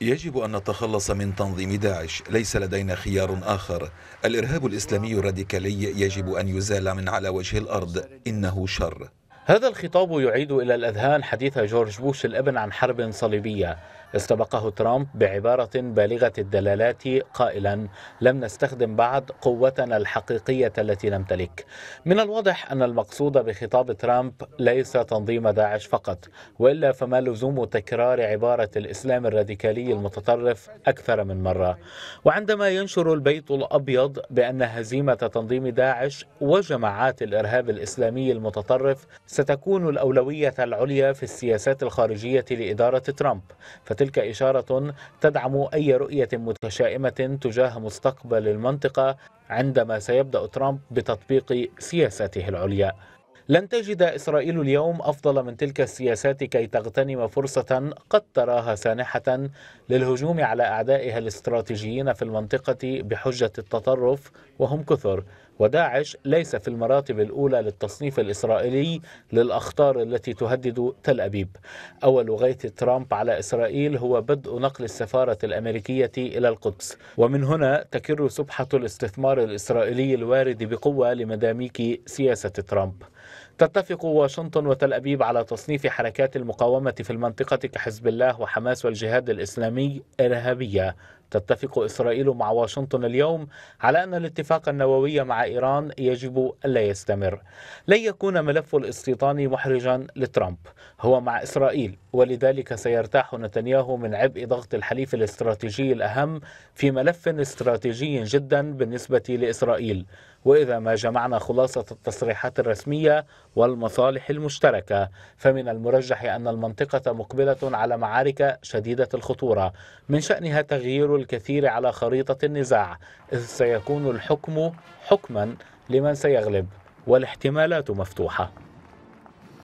يجب أن نتخلص من تنظيم داعش ليس لدينا خيار آخر الإرهاب الإسلامي الراديكالي يجب أن يزال من على وجه الأرض إنه شر هذا الخطاب يعيد إلى الأذهان حديث جورج بوش الابن عن حرب صليبية استبقه ترامب بعبارة بالغة الدلالات قائلا لم نستخدم بعد قوتنا الحقيقية التي نمتلك من الواضح أن المقصود بخطاب ترامب ليس تنظيم داعش فقط وإلا فما لزوم تكرار عبارة الإسلام الراديكالي المتطرف أكثر من مرة وعندما ينشر البيت الأبيض بأن هزيمة تنظيم داعش وجماعات الإرهاب الإسلامي المتطرف ستكون الأولوية العليا في السياسات الخارجية لإدارة ترامب فتلك وتلك إشارة تدعم أي رؤية متشائمة تجاه مستقبل المنطقة عندما سيبدأ ترامب بتطبيق سياساته العليا لن تجد إسرائيل اليوم أفضل من تلك السياسات كي تغتنم فرصة قد تراها سانحة للهجوم على أعدائها الاستراتيجيين في المنطقة بحجة التطرف وهم كثر وداعش ليس في المراتب الأولى للتصنيف الإسرائيلي للأخطار التي تهدد تل أبيب أول غاية ترامب على إسرائيل هو بدء نقل السفارة الأمريكية إلى القدس ومن هنا تكر سبحة الاستثمار الإسرائيلي الوارد بقوة لمداميك سياسة ترامب تتفق واشنطن وتل أبيب على تصنيف حركات المقاومة في المنطقة كحزب الله وحماس والجهاد الإسلامي إرهابية تتفق إسرائيل مع واشنطن اليوم على أن الاتفاق النووي مع إيران يجب ألا يستمر لن يكون ملف الاستيطان محرجا لترامب هو مع إسرائيل ولذلك سيرتاح نتنياهو من عبء ضغط الحليف الاستراتيجي الأهم في ملف استراتيجي جدا بالنسبة لإسرائيل وإذا ما جمعنا خلاصة التصريحات الرسمية والمصالح المشتركة فمن المرجح أن المنطقة مقبلة على معارك شديدة الخطورة من شأنها تغيير الكثير على خريطة النزاع إذ سيكون الحكم حكما لمن سيغلب والاحتمالات مفتوحة